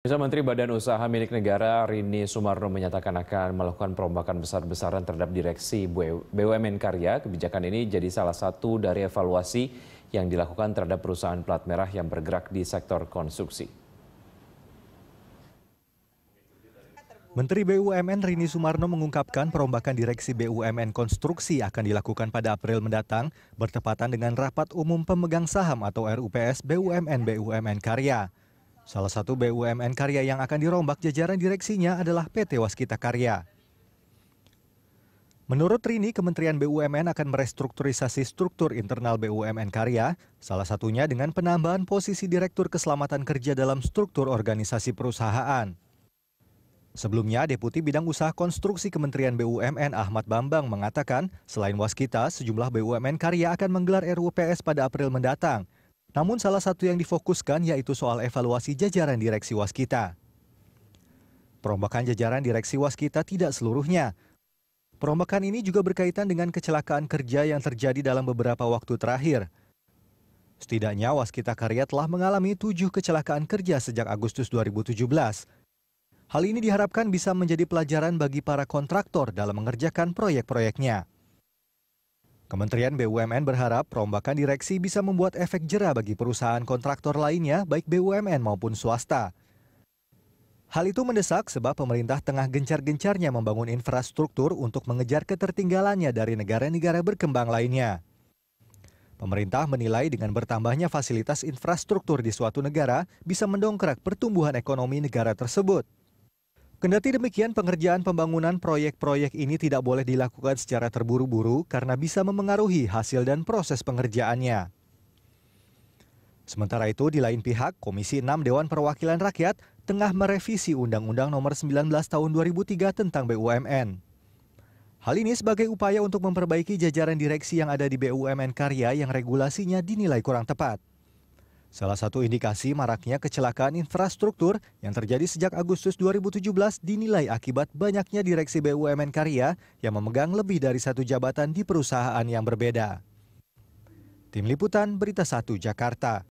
Bisa Menteri Badan Usaha Milik Negara Rini Sumarno menyatakan akan melakukan perombakan besar-besaran terhadap direksi BUMN e- e Karya. Kebijakan ini jadi salah satu dari evaluasi yang dilakukan terhadap perusahaan plat merah yang bergerak di sektor konstruksi. Menteri BUMN e Rini Sumarno mengungkapkan perombakan direksi BUMN konstruksi akan dilakukan pada April mendatang bertepatan dengan rapat umum pemegang saham atau RUPS BUMN BUMN Karya. Salah satu BUMN karya yang akan dirombak jajaran direksinya adalah PT Waskita Karya. Menurut Rini, Kementerian BUMN akan merestrukturisasi struktur internal BUMN Karya, salah satunya dengan penambahan posisi Direktur Keselamatan Kerja dalam struktur organisasi perusahaan. Sebelumnya, Deputi Bidang Usaha Konstruksi Kementerian BUMN Ahmad Bambang mengatakan, selain Waskita, sejumlah BUMN Karya akan menggelar RUPS pada April mendatang – namun salah satu yang difokuskan yaitu soal evaluasi jajaran direksi waskita. Perombakan jajaran direksi waskita tidak seluruhnya. Perombakan ini juga berkaitan dengan kecelakaan kerja yang terjadi dalam beberapa waktu terakhir. Setidaknya Waskita Karya telah mengalami tujuh kecelakaan kerja sejak Agustus 2017. Hal ini diharapkan bisa menjadi pelajaran bagi para kontraktor dalam mengerjakan proyek-proyeknya. Kementerian BUMN berharap perombakan direksi bisa membuat efek jera bagi perusahaan kontraktor lainnya, baik BUMN maupun swasta. Hal itu mendesak sebab pemerintah tengah gencar-gencarnya membangun infrastruktur untuk mengejar ketertinggalannya dari negara-negara berkembang lainnya. Pemerintah menilai dengan bertambahnya fasilitas infrastruktur di suatu negara bisa mendongkrak pertumbuhan ekonomi negara tersebut. Kendati demikian, pengerjaan pembangunan proyek-proyek ini tidak boleh dilakukan secara terburu-buru karena bisa memengaruhi hasil dan proses pengerjaannya. Sementara itu, di lain pihak, Komisi 6 Dewan Perwakilan Rakyat tengah merevisi Undang-Undang Nomor 19 Tahun 2003 tentang BUMN. Hal ini sebagai upaya untuk memperbaiki jajaran direksi yang ada di BUMN Karya yang regulasinya dinilai kurang tepat. Salah satu indikasi maraknya kecelakaan infrastruktur yang terjadi sejak Agustus 2017 dinilai akibat banyaknya direksi BUMN karya yang memegang lebih dari satu jabatan di perusahaan yang berbeda. Tim Liputan Berita 1 Jakarta